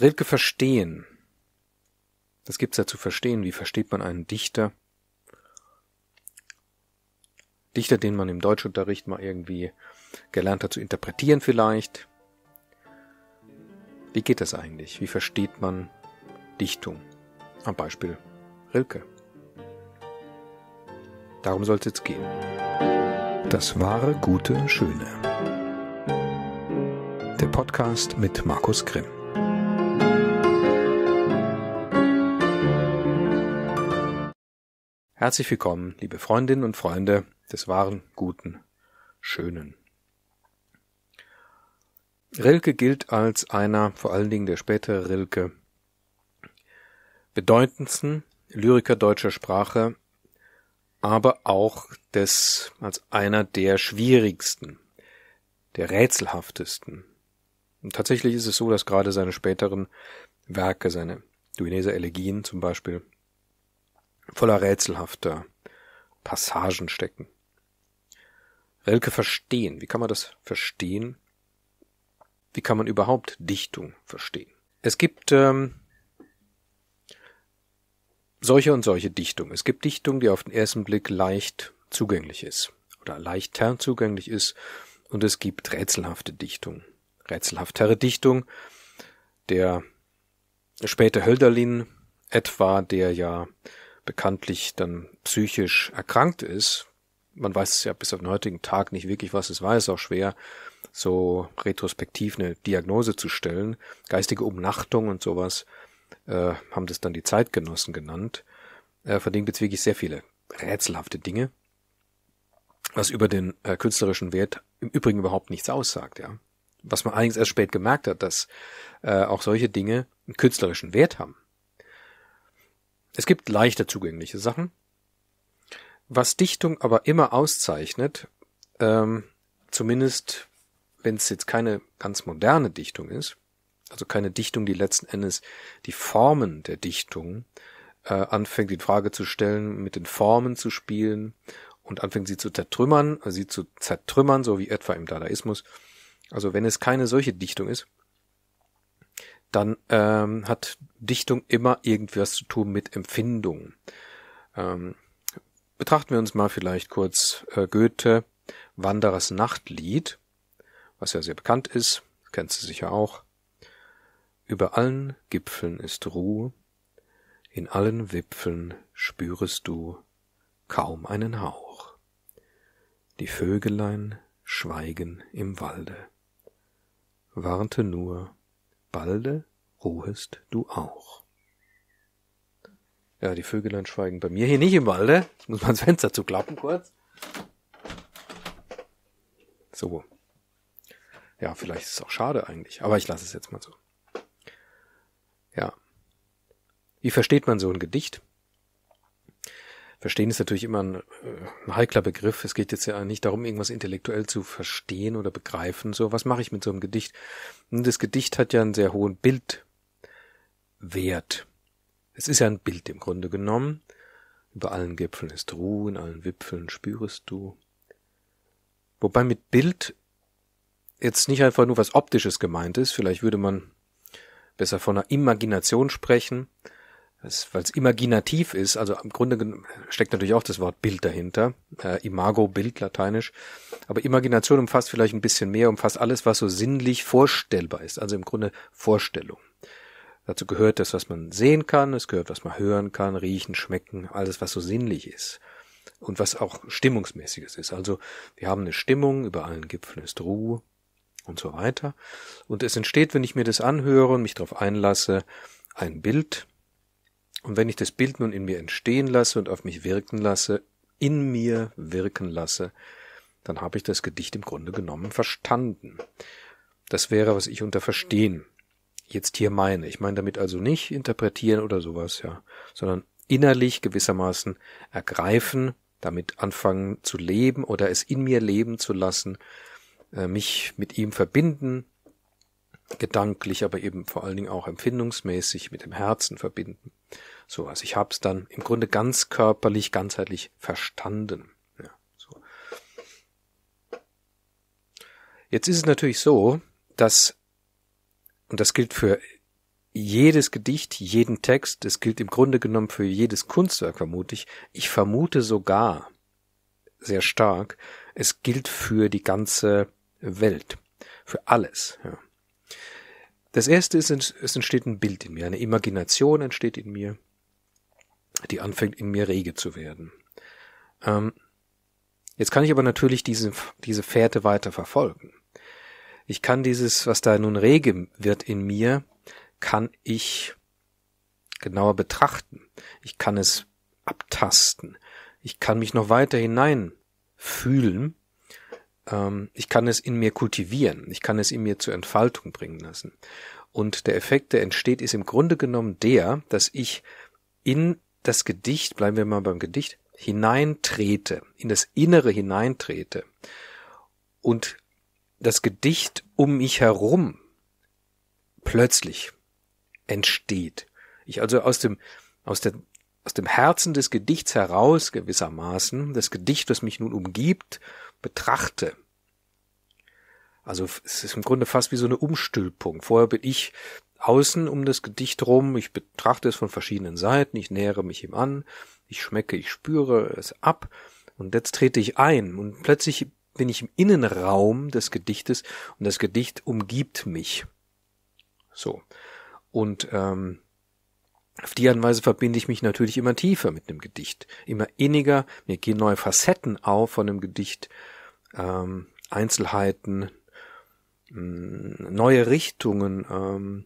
Rilke verstehen. Das gibt's ja zu verstehen. Wie versteht man einen Dichter? Dichter, den man im Deutschunterricht mal irgendwie gelernt hat zu interpretieren vielleicht. Wie geht das eigentlich? Wie versteht man Dichtung? Am Beispiel Rilke. Darum soll es jetzt gehen. Das wahre, gute, schöne. Der Podcast mit Markus Grimm. Herzlich willkommen, liebe Freundinnen und Freunde des wahren, guten, schönen. Rilke gilt als einer, vor allen Dingen der spätere Rilke, bedeutendsten Lyriker deutscher Sprache, aber auch des, als einer der schwierigsten, der rätselhaftesten. Und tatsächlich ist es so, dass gerade seine späteren Werke, seine Duineser Elegien zum Beispiel, voller rätselhafter Passagen stecken. Relke verstehen. Wie kann man das verstehen? Wie kann man überhaupt Dichtung verstehen? Es gibt ähm, solche und solche Dichtung. Es gibt Dichtung, die auf den ersten Blick leicht zugänglich ist oder leicht zugänglich ist und es gibt rätselhafte Dichtung. Rätselhaftere Dichtung, der späte Hölderlin etwa, der ja bekanntlich dann psychisch erkrankt ist, man weiß es ja bis auf den heutigen Tag nicht wirklich, was es war, ist auch schwer, so retrospektiv eine Diagnose zu stellen. Geistige Umnachtung und sowas äh, haben das dann die Zeitgenossen genannt. Er verdingt jetzt wirklich sehr viele rätselhafte Dinge, was über den äh, künstlerischen Wert im Übrigen überhaupt nichts aussagt, ja. Was man allerdings erst spät gemerkt hat, dass äh, auch solche Dinge einen künstlerischen Wert haben. Es gibt leichter zugängliche Sachen. Was Dichtung aber immer auszeichnet, ähm, zumindest wenn es jetzt keine ganz moderne Dichtung ist, also keine Dichtung, die letzten Endes die Formen der Dichtung äh, anfängt die Frage zu stellen, mit den Formen zu spielen und anfängt sie zu zertrümmern, äh, sie zu zertrümmern, so wie etwa im Dadaismus. Also wenn es keine solche Dichtung ist, dann ähm, hat Dichtung immer irgendwas zu tun mit Empfindung. Ähm, betrachten wir uns mal vielleicht kurz äh, Goethe, Wanderers Nachtlied, was ja sehr bekannt ist, kennst du sicher auch. Über allen Gipfeln ist Ruhe, in allen Wipfeln spürest du kaum einen Hauch. Die Vögelein schweigen im Walde. Warte nur balde ruhest du auch. Ja, die Vögelein schweigen bei mir hier nicht im Walde. Jetzt muss man das Fenster zuklappen kurz. So. Ja, vielleicht ist es auch schade eigentlich, aber ich lasse es jetzt mal so. Ja. Wie versteht man so ein Gedicht? Verstehen ist natürlich immer ein, äh, ein heikler Begriff. Es geht jetzt ja nicht darum, irgendwas intellektuell zu verstehen oder begreifen. So, was mache ich mit so einem Gedicht? Und das Gedicht hat ja einen sehr hohen Bildwert. Es ist ja ein Bild im Grunde genommen. Über allen Gipfeln ist Ruhe, in allen Wipfeln spürest du. Wobei mit Bild jetzt nicht einfach nur was Optisches gemeint ist. Vielleicht würde man besser von einer Imagination sprechen weil es imaginativ ist, also im Grunde steckt natürlich auch das Wort Bild dahinter, äh, Imago, Bild, lateinisch, aber Imagination umfasst vielleicht ein bisschen mehr, umfasst alles, was so sinnlich vorstellbar ist, also im Grunde Vorstellung. Dazu gehört das, was man sehen kann, es gehört, was man hören kann, riechen, schmecken, alles, was so sinnlich ist und was auch Stimmungsmäßiges ist. Also wir haben eine Stimmung, über allen Gipfeln ist Ruhe und so weiter. Und es entsteht, wenn ich mir das anhöre und mich darauf einlasse, ein Bild, und wenn ich das Bild nun in mir entstehen lasse und auf mich wirken lasse, in mir wirken lasse, dann habe ich das Gedicht im Grunde genommen verstanden. Das wäre, was ich unter Verstehen jetzt hier meine. Ich meine damit also nicht interpretieren oder sowas, ja, sondern innerlich gewissermaßen ergreifen, damit anfangen zu leben oder es in mir leben zu lassen, äh, mich mit ihm verbinden, gedanklich, aber eben vor allen Dingen auch empfindungsmäßig mit dem Herzen verbinden. So, also ich habe es dann im Grunde ganz körperlich, ganzheitlich verstanden. Ja, so. Jetzt ist es natürlich so, dass, und das gilt für jedes Gedicht, jeden Text, das gilt im Grunde genommen für jedes Kunstwerk vermutlich, ich vermute sogar sehr stark, es gilt für die ganze Welt, für alles. Ja. Das erste ist, es entsteht ein Bild in mir, eine Imagination entsteht in mir, die anfängt in mir rege zu werden. Ähm, jetzt kann ich aber natürlich diese, diese Fährte weiter verfolgen. Ich kann dieses, was da nun rege wird in mir, kann ich genauer betrachten. Ich kann es abtasten. Ich kann mich noch weiter hinein fühlen ähm, ich kann es in mir kultivieren, ich kann es in mir zur Entfaltung bringen lassen. Und der Effekt, der entsteht, ist im Grunde genommen der, dass ich in das Gedicht, bleiben wir mal beim Gedicht, hineintrete, in das Innere hineintrete und das Gedicht um mich herum plötzlich entsteht. Ich also aus dem, aus der aus dem Herzen des Gedichts heraus gewissermaßen das Gedicht, das mich nun umgibt, betrachte. Also es ist im Grunde fast wie so eine Umstülpung. Vorher bin ich außen um das Gedicht rum, ich betrachte es von verschiedenen Seiten, ich nähere mich ihm an, ich schmecke, ich spüre es ab und jetzt trete ich ein und plötzlich bin ich im Innenraum des Gedichtes und das Gedicht umgibt mich. So. Und ähm, auf die Art und Weise verbinde ich mich natürlich immer tiefer mit einem Gedicht, immer inniger, mir gehen neue Facetten auf von einem Gedicht, ähm, Einzelheiten, mh, mm, neue Richtungen, ähm,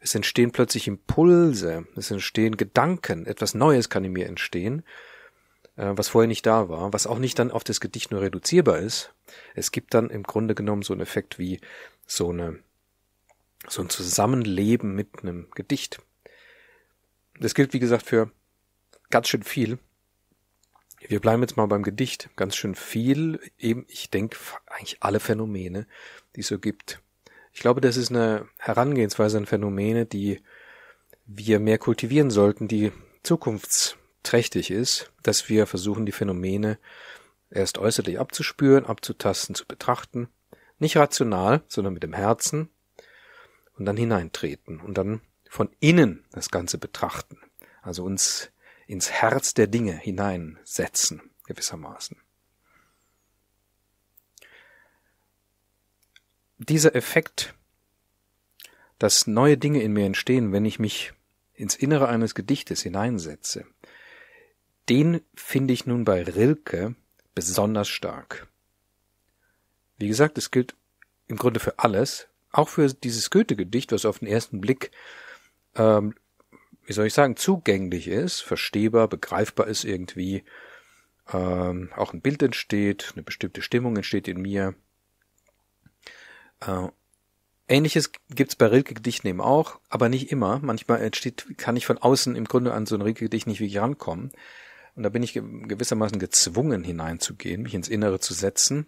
es entstehen plötzlich Impulse, es entstehen Gedanken, etwas Neues kann in mir entstehen, äh, was vorher nicht da war, was auch nicht dann auf das Gedicht nur reduzierbar ist. Es gibt dann im Grunde genommen so einen Effekt wie so eine so ein Zusammenleben mit einem Gedicht. Das gilt, wie gesagt, für ganz schön viel. Wir bleiben jetzt mal beim Gedicht. Ganz schön viel, eben, ich denke, eigentlich alle Phänomene, die es so gibt. Ich glaube, das ist eine Herangehensweise an Phänomene, die wir mehr kultivieren sollten, die zukunftsträchtig ist, dass wir versuchen, die Phänomene erst äußerlich abzuspüren, abzutasten, zu betrachten. Nicht rational, sondern mit dem Herzen und dann hineintreten und dann von innen das Ganze betrachten, also uns ins Herz der Dinge hineinsetzen, gewissermaßen. Dieser Effekt, dass neue Dinge in mir entstehen, wenn ich mich ins Innere eines Gedichtes hineinsetze, den finde ich nun bei Rilke besonders stark. Wie gesagt, es gilt im Grunde für alles, auch für dieses Goethe-Gedicht, was auf den ersten Blick ähm, wie soll ich sagen, zugänglich ist, verstehbar, begreifbar ist irgendwie, ähm, auch ein Bild entsteht, eine bestimmte Stimmung entsteht in mir. Äh, Ähnliches gibt's bei Rilke-Gedichten eben auch, aber nicht immer. Manchmal entsteht, kann ich von außen im Grunde an so ein Rilke-Gedicht nicht wirklich rankommen. Und da bin ich gewissermaßen gezwungen hineinzugehen, mich ins Innere zu setzen.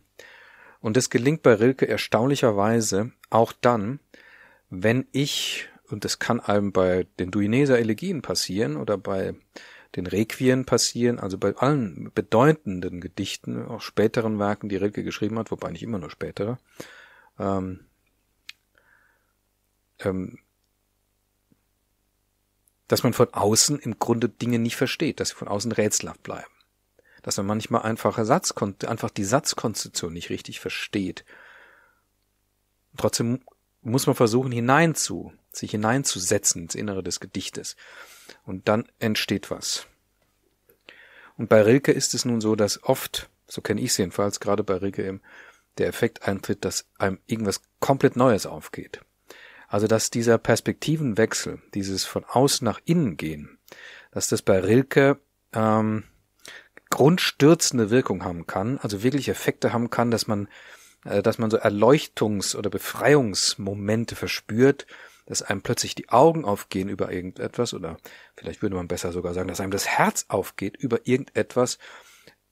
Und das gelingt bei Rilke erstaunlicherweise auch dann, wenn ich und das kann einem bei den Duineser Elegien passieren oder bei den Requien passieren, also bei allen bedeutenden Gedichten, auch späteren Werken, die Rilke geschrieben hat, wobei nicht immer nur spätere. Ähm, ähm, dass man von außen im Grunde Dinge nicht versteht, dass sie von außen rätselhaft bleiben. Dass man manchmal einfache einfach die Satzkonstitution nicht richtig versteht. Trotzdem muss man versuchen, hineinzu, sich hineinzusetzen ins Innere des Gedichtes. Und dann entsteht was. Und bei Rilke ist es nun so, dass oft, so kenne ich es jedenfalls, gerade bei Rilke eben, der Effekt eintritt, dass einem irgendwas komplett Neues aufgeht. Also dass dieser Perspektivenwechsel, dieses von außen nach innen gehen, dass das bei Rilke ähm, grundstürzende Wirkung haben kann, also wirklich Effekte haben kann, dass man äh, dass man so Erleuchtungs- oder Befreiungsmomente verspürt, dass einem plötzlich die Augen aufgehen über irgendetwas oder vielleicht würde man besser sogar sagen, dass einem das Herz aufgeht über irgendetwas,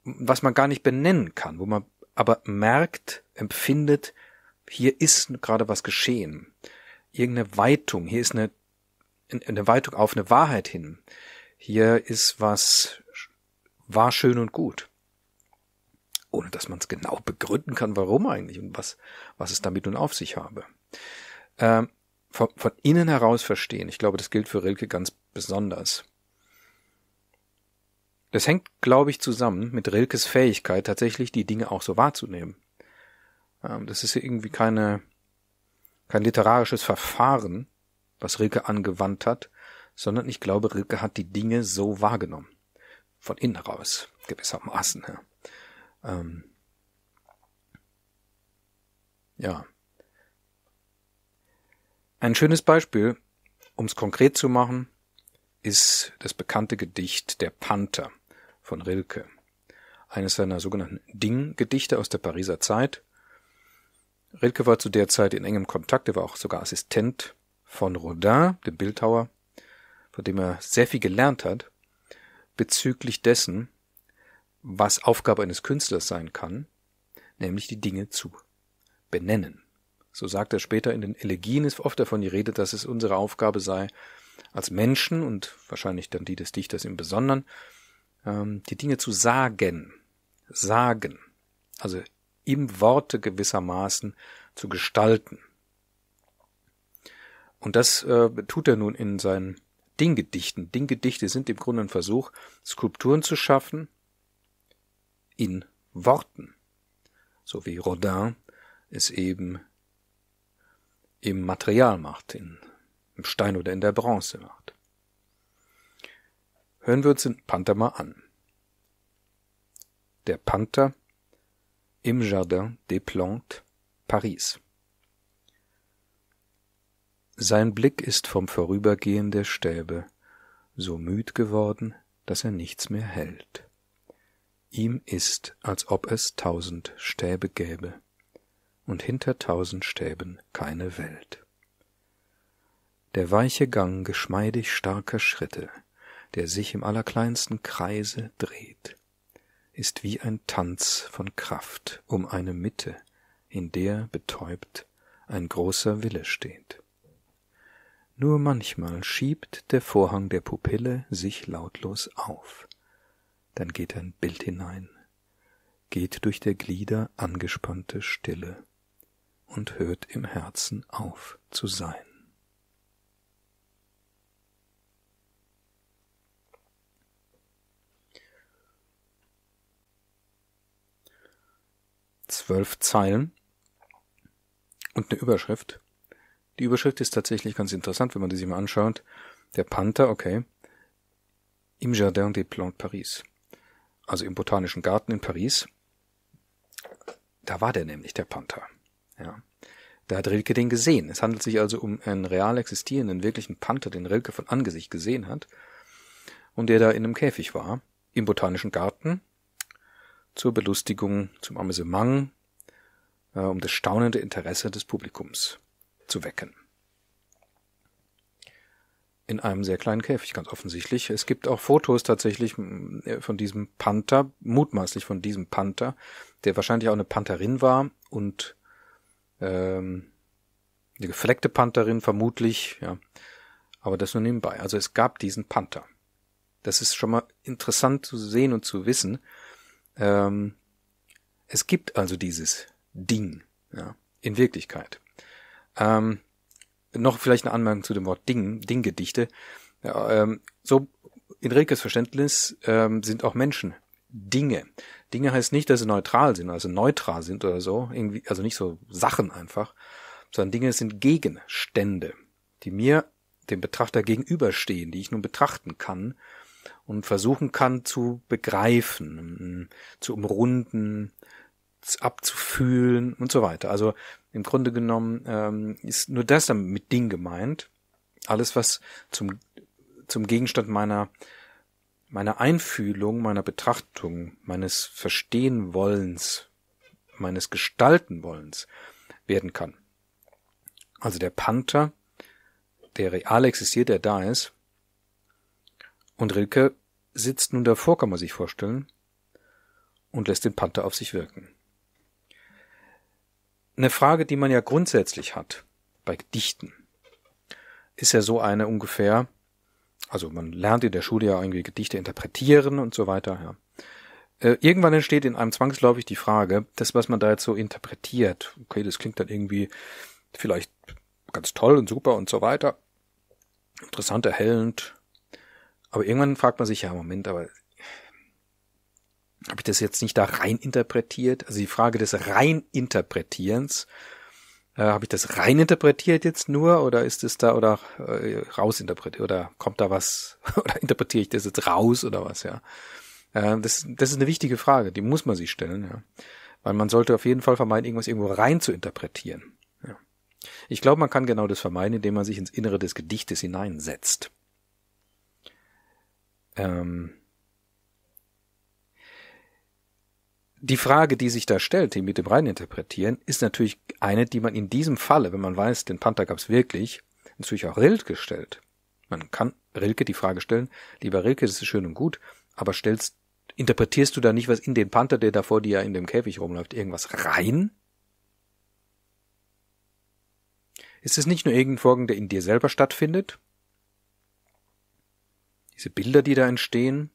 was man gar nicht benennen kann, wo man aber merkt, empfindet, hier ist gerade was geschehen. Irgendeine Weitung, hier ist eine, eine Weitung auf eine Wahrheit hin. Hier ist was, war schön und gut ohne dass man es genau begründen kann, warum eigentlich und was, was es damit nun auf sich habe. Ähm, von, von innen heraus verstehen, ich glaube, das gilt für Rilke ganz besonders. Das hängt, glaube ich, zusammen mit Rilkes Fähigkeit, tatsächlich die Dinge auch so wahrzunehmen. Ähm, das ist irgendwie keine, kein literarisches Verfahren, was Rilke angewandt hat, sondern ich glaube, Rilke hat die Dinge so wahrgenommen. Von innen heraus, gewissermaßen. Ja. Ähm, ja. Ein schönes Beispiel, um es konkret zu machen, ist das bekannte Gedicht Der Panther von Rilke. Eines seiner sogenannten Ding-Gedichte aus der Pariser Zeit. Rilke war zu der Zeit in engem Kontakt, er war auch sogar Assistent von Rodin, dem Bildhauer, von dem er sehr viel gelernt hat, bezüglich dessen, was Aufgabe eines Künstlers sein kann, nämlich die Dinge zu benennen. So sagt er später in den Elegien ist oft davon die Rede, dass es unsere Aufgabe sei, als Menschen und wahrscheinlich dann die des Dichters im Besonderen, ähm, die Dinge zu sagen, sagen, also im Worte gewissermaßen zu gestalten. Und das äh, tut er nun in seinen Dinggedichten. Dinggedichte sind im Grunde ein Versuch, Skulpturen zu schaffen, in Worten, so wie Rodin es eben im Material macht, in, im Stein oder in der Bronze macht. Hören wir uns den Panther mal an. Der Panther im Jardin des Plantes, Paris. Sein Blick ist vom Vorübergehen der Stäbe so müd geworden, dass er nichts mehr hält. Ihm ist, als ob es tausend Stäbe gäbe, und hinter tausend Stäben keine Welt. Der weiche Gang geschmeidig starker Schritte, der sich im allerkleinsten Kreise dreht, ist wie ein Tanz von Kraft um eine Mitte, in der betäubt ein großer Wille steht. Nur manchmal schiebt der Vorhang der Pupille sich lautlos auf, dann geht ein Bild hinein, geht durch der Glieder angespannte Stille und hört im Herzen auf zu sein. Zwölf Zeilen und eine Überschrift. Die Überschrift ist tatsächlich ganz interessant, wenn man die sich mal anschaut. Der Panther, okay. Im Jardin des Plantes Paris also im Botanischen Garten in Paris. Da war der nämlich, der Panther. Ja. Da hat Rilke den gesehen. Es handelt sich also um einen real existierenden, wirklichen Panther, den Rilke von Angesicht gesehen hat und der da in einem Käfig war, im Botanischen Garten, zur Belustigung, zum Amüsement, äh, um das staunende Interesse des Publikums zu wecken in einem sehr kleinen Käfig, ganz offensichtlich. Es gibt auch Fotos tatsächlich äh, von diesem Panther, mutmaßlich von diesem Panther, der wahrscheinlich auch eine Pantherin war und ähm, eine gefleckte Pantherin vermutlich, ja. Aber das nur nebenbei. Also es gab diesen Panther. Das ist schon mal interessant zu sehen und zu wissen. Ähm, es gibt also dieses Ding, ja, in Wirklichkeit. Ähm, noch vielleicht eine Anmerkung zu dem Wort Ding, Dinggedichte. Ja, ähm, so in Rilkes Verständnis ähm, sind auch Menschen Dinge. Dinge heißt nicht, dass sie neutral sind, also neutral sind oder so, irgendwie, also nicht so Sachen einfach, sondern Dinge sind Gegenstände, die mir dem Betrachter gegenüberstehen, die ich nun betrachten kann und versuchen kann zu begreifen, zu umrunden, abzufühlen und so weiter. Also im Grunde genommen ähm, ist nur das dann mit Ding gemeint. Alles, was zum, zum Gegenstand meiner, meiner Einfühlung, meiner Betrachtung, meines Verstehenwollens, meines Gestaltenwollens werden kann. Also der Panther, der real existiert, der da ist. Und Rilke sitzt nun davor, kann man sich vorstellen, und lässt den Panther auf sich wirken eine Frage, die man ja grundsätzlich hat bei Gedichten. Ist ja so eine ungefähr, also man lernt in der Schule ja irgendwie Gedichte interpretieren und so weiter. Ja. Äh, irgendwann entsteht in einem zwangsläufig die Frage, das, was man da jetzt so interpretiert, okay, das klingt dann irgendwie vielleicht ganz toll und super und so weiter, interessant, erhellend, aber irgendwann fragt man sich, ja, Moment, aber habe ich das jetzt nicht da rein interpretiert? Also die Frage des Reininterpretierens, äh, habe ich das rein interpretiert jetzt nur oder ist es da oder äh, rausinterpretiert oder kommt da was oder interpretiere ich das jetzt raus oder was, ja? Äh, das, das ist eine wichtige Frage, die muss man sich stellen, ja. Weil man sollte auf jeden Fall vermeiden, irgendwas irgendwo rein zu interpretieren. Ja. Ich glaube, man kann genau das vermeiden, indem man sich ins Innere des Gedichtes hineinsetzt. Ähm, die Frage, die sich da stellt, die mit dem Reininterpretieren, ist natürlich eine, die man in diesem Falle, wenn man weiß, den Panther gab es wirklich, natürlich auch Rilke stellt. Man kann Rilke die Frage stellen, lieber Rilke, das ist schön und gut, aber stellst, interpretierst du da nicht was in den Panther, der da vor dir ja in dem Käfig rumläuft, irgendwas rein? Ist es nicht nur irgendein Vorgang, der in dir selber stattfindet? Diese Bilder, die da entstehen,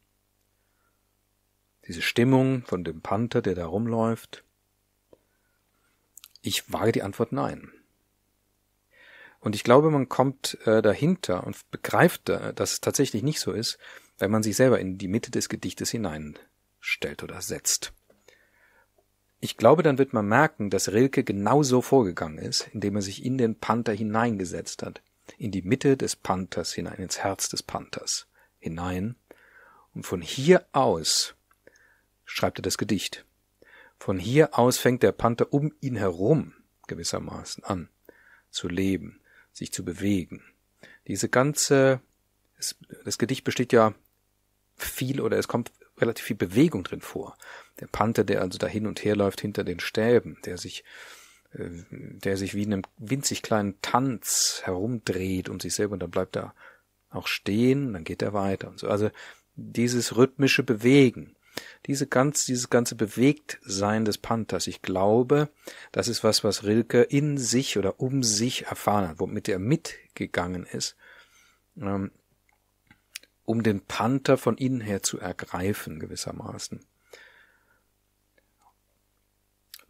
diese Stimmung von dem Panther, der da rumläuft? Ich wage die Antwort nein. Und ich glaube, man kommt äh, dahinter und begreift, äh, dass es tatsächlich nicht so ist, wenn man sich selber in die Mitte des Gedichtes hineinstellt oder setzt. Ich glaube, dann wird man merken, dass Rilke genauso vorgegangen ist, indem er sich in den Panther hineingesetzt hat, in die Mitte des Panthers hinein, ins Herz des Panthers hinein. Und von hier aus schreibt er das Gedicht. Von hier aus fängt der Panther um ihn herum gewissermaßen an zu leben, sich zu bewegen. Diese ganze, das Gedicht besteht ja viel oder es kommt relativ viel Bewegung drin vor. Der Panther, der also da hin und her läuft hinter den Stäben, der sich, äh, der sich wie in einem winzig kleinen Tanz herumdreht um sich selber und dann bleibt er auch stehen, dann geht er weiter und so. Also dieses rhythmische Bewegen, diese ganz, dieses ganze Bewegtsein des Panthers, ich glaube, das ist was, was Rilke in sich oder um sich erfahren hat, womit er mitgegangen ist, ähm, um den Panther von innen her zu ergreifen, gewissermaßen.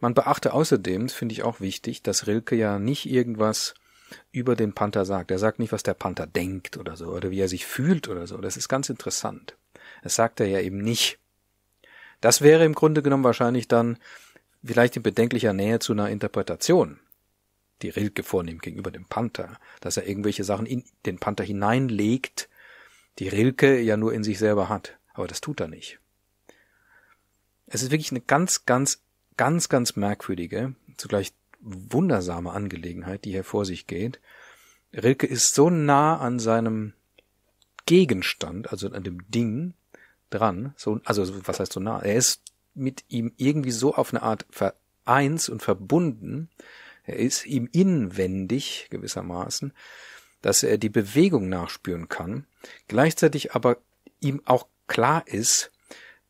Man beachte außerdem, finde ich auch wichtig, dass Rilke ja nicht irgendwas über den Panther sagt. Er sagt nicht, was der Panther denkt oder so, oder wie er sich fühlt oder so. Das ist ganz interessant. Das sagt er ja eben nicht. Das wäre im Grunde genommen wahrscheinlich dann vielleicht in bedenklicher Nähe zu einer Interpretation, die Rilke vornimmt gegenüber dem Panther, dass er irgendwelche Sachen in den Panther hineinlegt, die Rilke ja nur in sich selber hat. Aber das tut er nicht. Es ist wirklich eine ganz, ganz, ganz, ganz merkwürdige, zugleich wundersame Angelegenheit, die hier vor sich geht. Rilke ist so nah an seinem Gegenstand, also an dem Ding, dran. So, also was heißt so nah? Er ist mit ihm irgendwie so auf eine Art vereins und verbunden. Er ist ihm inwendig gewissermaßen, dass er die Bewegung nachspüren kann. Gleichzeitig aber ihm auch klar ist,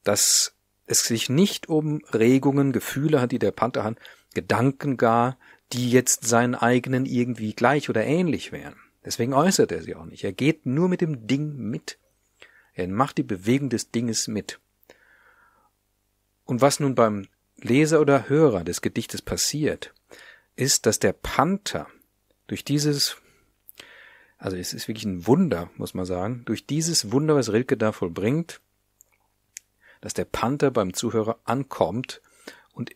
dass es sich nicht um Regungen, Gefühle hat, die der Panther hat, Gedanken gar, die jetzt seinen eigenen irgendwie gleich oder ähnlich wären. Deswegen äußert er sie auch nicht. Er geht nur mit dem Ding mit. Er macht die Bewegung des Dinges mit. Und was nun beim Leser oder Hörer des Gedichtes passiert, ist, dass der Panther durch dieses, also es ist wirklich ein Wunder, muss man sagen, durch dieses Wunder, was Rilke da vollbringt, dass der Panther beim Zuhörer ankommt und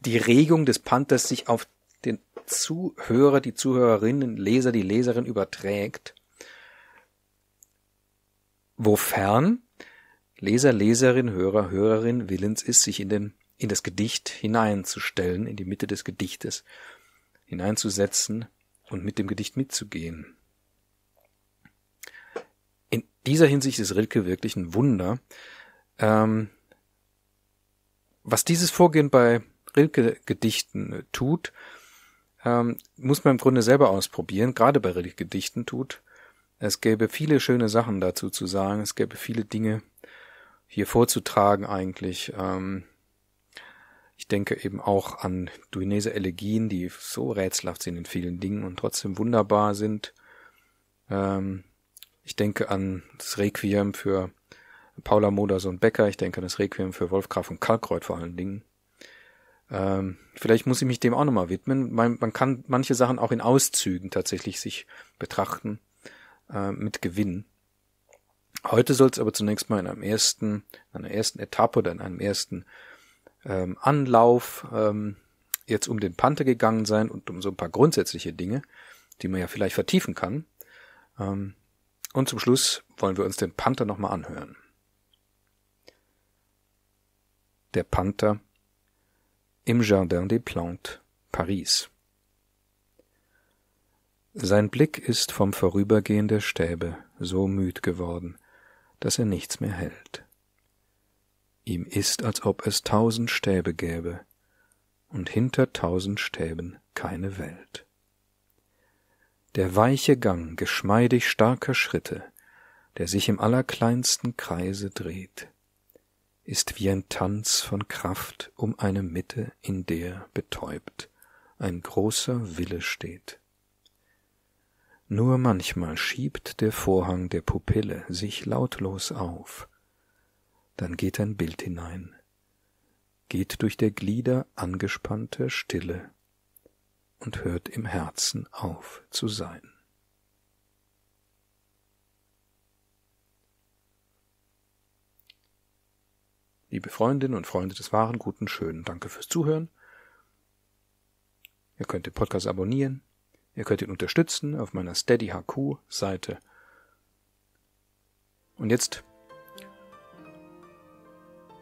die Regung des Panthers sich auf den Zuhörer, die Zuhörerinnen, Leser, die Leserin überträgt wofern Leser, Leserin, Hörer, Hörerin willens ist, sich in, den, in das Gedicht hineinzustellen, in die Mitte des Gedichtes hineinzusetzen und mit dem Gedicht mitzugehen. In dieser Hinsicht ist Rilke wirklich ein Wunder. Ähm, was dieses Vorgehen bei Rilke-Gedichten äh, tut, ähm, muss man im Grunde selber ausprobieren, gerade bei Rilke-Gedichten tut, es gäbe viele schöne Sachen dazu zu sagen, es gäbe viele Dinge hier vorzutragen eigentlich. Ähm, ich denke eben auch an duinese Elegien, die so rätselhaft sind in vielen Dingen und trotzdem wunderbar sind. Ähm, ich denke an das Requiem für Paula Moders und Becker, ich denke an das Requiem für Wolfgraf und Kalkreuth vor allen Dingen. Ähm, vielleicht muss ich mich dem auch nochmal widmen. man, kann manche Sachen auch in Auszügen tatsächlich sich betrachten äh, mit Gewinn. Heute soll es aber zunächst mal in einem ersten, einer ersten Etappe oder in einem ersten ähm, Anlauf ähm, jetzt um den Panther gegangen sein und um so ein paar grundsätzliche Dinge, die man ja vielleicht vertiefen kann. Ähm, und zum Schluss wollen wir uns den Panther nochmal anhören. Der Panther im Jardin des Plantes, Paris. Sein Blick ist vom Vorübergehen der Stäbe so müd geworden, dass er nichts mehr hält. Ihm ist, als ob es tausend Stäbe gäbe, und hinter tausend Stäben keine Welt. Der weiche Gang geschmeidig starker Schritte, der sich im allerkleinsten Kreise dreht, ist wie ein Tanz von Kraft um eine Mitte, in der betäubt ein großer Wille steht. Nur manchmal schiebt der Vorhang der Pupille sich lautlos auf. Dann geht ein Bild hinein, geht durch der Glieder angespannte Stille und hört im Herzen auf zu sein. Liebe Freundinnen und Freunde des wahren, guten, schönen, danke fürs Zuhören. Ihr könnt den Podcast abonnieren, Ihr könnt ihn unterstützen auf meiner Steady HQ Seite. Und jetzt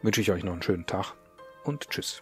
wünsche ich euch noch einen schönen Tag und tschüss.